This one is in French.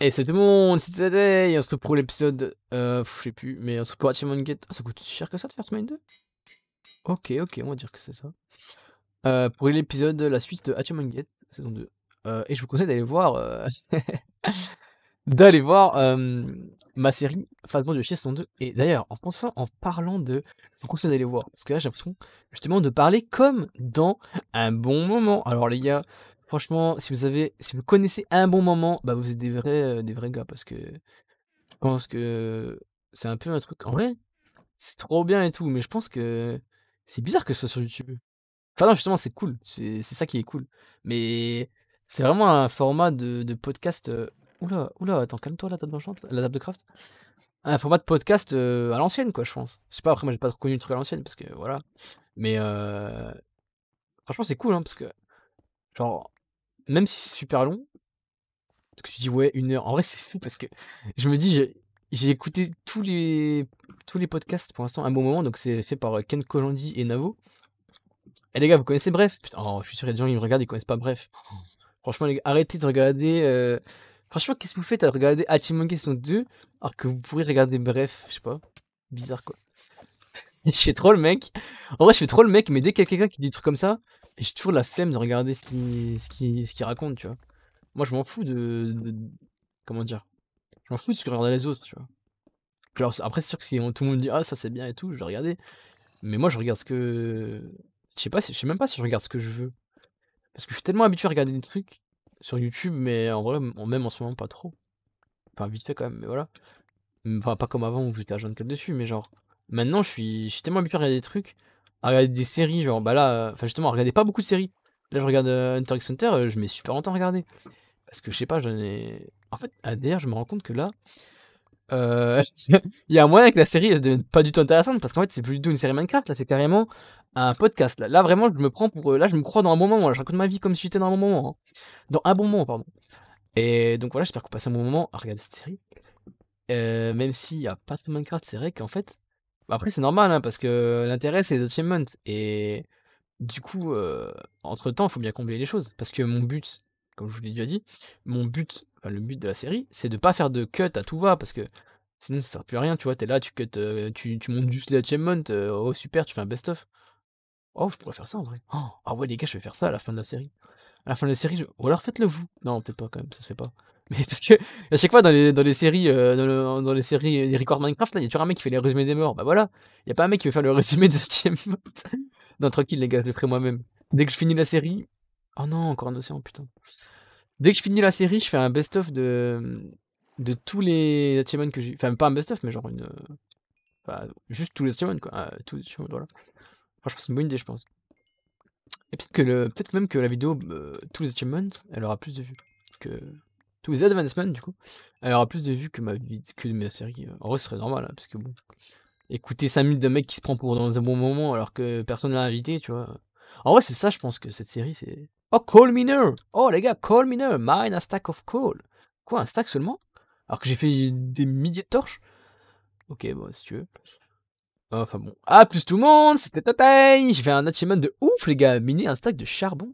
Et salut tout le monde, c'est Today, on se retrouve pour l'épisode, euh, je sais plus, mais on se retrouve pour Ah, ça coûte cher que ça de faire semaine 2 Ok, ok, on va dire que c'est ça. Euh, pour l'épisode, la suite de Achievement Get, saison 2. Euh, et je vous conseille d'aller voir, d'aller voir ma série Phasement de Chien saison 2. Et d'ailleurs, en pensant, en parlant de, je vous conseille d'aller voir, parce que là j'ai l'impression justement de parler comme dans un bon moment. Alors les gars, Franchement, si vous avez, si vous connaissez un bon moment, bah vous êtes des vrais, euh, des vrais gars parce que je pense que c'est un peu un truc. En vrai, c'est trop bien et tout, mais je pense que c'est bizarre que ce soit sur YouTube. Enfin non, justement, c'est cool. C'est ça qui est cool. Mais c'est vraiment un format de, podcast. Euh, oula, oula, attends, calme-toi la table la table de craft. Un format de podcast euh, à l'ancienne, quoi, je pense. Je sais pas, après, moi, j'ai pas reconnu le truc à l'ancienne parce que voilà. Mais franchement, c'est cool, hein, parce que genre même si c'est super long, parce que tu dis ouais, une heure. En vrai, c'est fou parce que je me dis, j'ai écouté tous les, tous les podcasts pour l'instant à bon moment, donc c'est fait par euh, Ken Kojandi et Navo. Et les gars, vous connaissez Bref Putain, oh, je suis sûr qu'il y a des gens qui me regardent, ils connaissent pas Bref. Franchement, les arrêtez de regarder. Euh, franchement, qu'est-ce que vous faites à regarder Monkey sont 2 alors que vous pourriez regarder Bref Je sais pas. Bizarre quoi. je fais trop le mec. En vrai, je fais trop le mec, mais dès qu'il y a quelqu'un qui dit des trucs comme ça, j'ai toujours la flemme de regarder ce qu'il ce ce qui raconte, tu vois. Moi, je m'en fous de, Comment dire Je m'en fous de ce que regardent les autres, tu vois. après, c'est sûr que si tout le monde dit Ah, ça c'est bien et tout, je vais regarder. Mais moi, je regarde ce que. Je sais, pas, je sais même pas si je regarde ce que je veux. Parce que je suis tellement habitué à regarder des trucs sur YouTube, mais en vrai, même en ce moment, pas trop. Enfin, vite fait quand même, mais voilà. Enfin, pas comme avant où j'étais à 24 dessus, mais genre. Maintenant, je suis, je suis tellement habitué à regarder des trucs à regarder des séries, genre bah là, euh, enfin justement, regarder pas beaucoup de séries. Là, je regarde euh, Hunter x Hunter, euh, je mets super longtemps à regarder. Parce que je sais pas, j'en ai. En fait, ah, d'ailleurs, je me rends compte que là, il y a un moyen que la série elle devienne pas du tout intéressante parce qu'en fait c'est plus du tout une série Minecraft là c'est carrément un podcast là. vraiment je me prends pour là je me crois dans un bon moment je raconte ma vie comme si j'étais dans un bon moment hein. dans un bon moment pardon et donc voilà j'espère que vous passez un bon moment à regarder cette série même s'il y a pas de Minecraft c'est vrai qu'en fait bah, après, c'est normal, hein, parce que l'intérêt, c'est les achievements. Et du coup, euh, entre-temps, il faut bien combler les choses. Parce que mon but, comme je vous l'ai déjà dit, mon but, le but de la série, c'est de pas faire de cut à tout va, parce que sinon, ça sert plus à rien, tu vois, t'es là, tu cut, euh, tu, montes juste les achievements, euh, oh super, tu fais un best-of. Oh, je pourrais faire ça en vrai. Oh, ah ouais, les gars, je vais faire ça à la fin de la série. À la fin de la série, je... ou alors faites-le vous. Non, peut-être pas quand même, ça se fait pas. Mais parce que à chaque fois dans les, dans les séries, euh, dans, les séries, les records Minecraft, il y a toujours un mec qui fait les résumés des morts. Bah voilà, il y a pas un mec qui veut faire le résumé de Steam. non, tranquille les gars, je le ferai moi-même. Dès que je finis la série, oh non, encore un océan, putain. Dès que je finis la série, je fais un best-of de de tous les achievements que j'ai. Enfin, pas un best-of, mais genre une. Enfin, euh, bah, juste tous les achievements quoi. Euh, tous, voilà. Franchement, c'est une bonne idée, je pense. Et peut-être que le, peut-être même que la vidéo bah, tous les achievements, elle aura plus de vues que tous les advancements, du coup, Alors aura plus de vues que ma, que ma série. Euh, en vrai, ce serait normal, hein, parce que bon, écouter 5000 de d'un mec qui se prend pour dans un bon moment alors que personne l'a invité, tu vois. En vrai, c'est ça, je pense que cette série, c'est. Oh, Call Miner Oh, les gars, Call Miner Mine a stack of coal Quoi, un stack seulement Alors que j'ai fait des milliers de torches Ok, bon, si tu veux. Enfin bon. Ah, plus tout le monde, c'était Totei J'ai fait un achievement de ouf, les gars Miner un stack de charbon